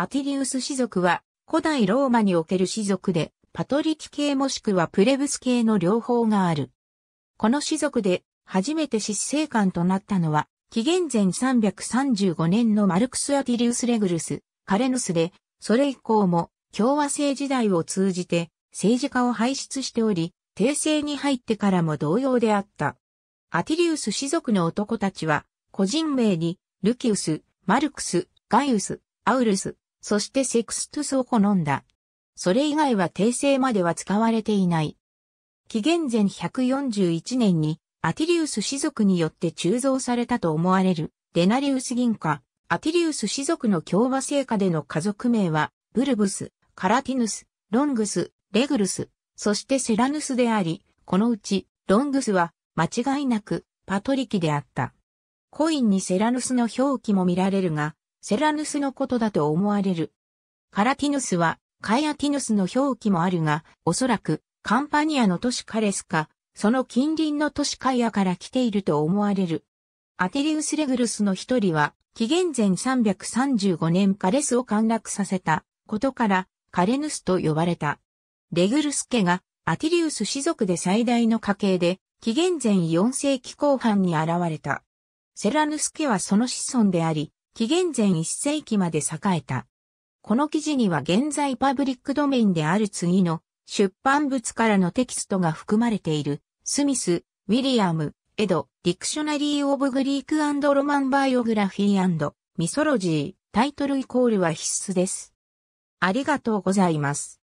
アティリウス氏族は、古代ローマにおける氏族で、パトリキ系もしくはプレブス系の両方がある。この氏族で、初めて執政官となったのは、紀元前335年のマルクス・アティリウス・レグルス、カレヌスで、それ以降も共和制時代を通じて政治家を輩出しており、帝政に入ってからも同様であった。アティリウス氏族の男たちは、個人名に、ルキウス、マルクス、ガイウス、アウルス、そしてセクストゥスを好んだ。それ以外は訂正までは使われていない。紀元前141年にアティリウス氏族によって鋳造されたと思われるデナリウス銀貨。アティリウス氏族の共和聖下での家族名はブルブス、カラティヌス、ロングス、レグルス、そしてセラヌスであり、このうちロングスは間違いなくパトリキであった。コインにセラヌスの表記も見られるが、セラヌスのことだと思われる。カラティヌスは、カイアティヌスの表記もあるが、おそらく、カンパニアの都市カレスか、その近隣の都市カイアから来ていると思われる。アテリウス・レグルスの一人は、紀元前335年カレスを陥落させたことから、カレヌスと呼ばれた。レグルス家が、アティリウス氏族で最大の家系で、紀元前4世紀後半に現れた。セラヌス家はその子孫であり、紀元前1世紀まで栄えた。この記事には現在パブリックドメインである次の出版物からのテキストが含まれている、スミス、ウィリアム、エド、ディクショナリー・オブ・グリーク・アンド・ロマン・バイオグラフィー・ミソロジー、タイトルイコールは必須です。ありがとうございます。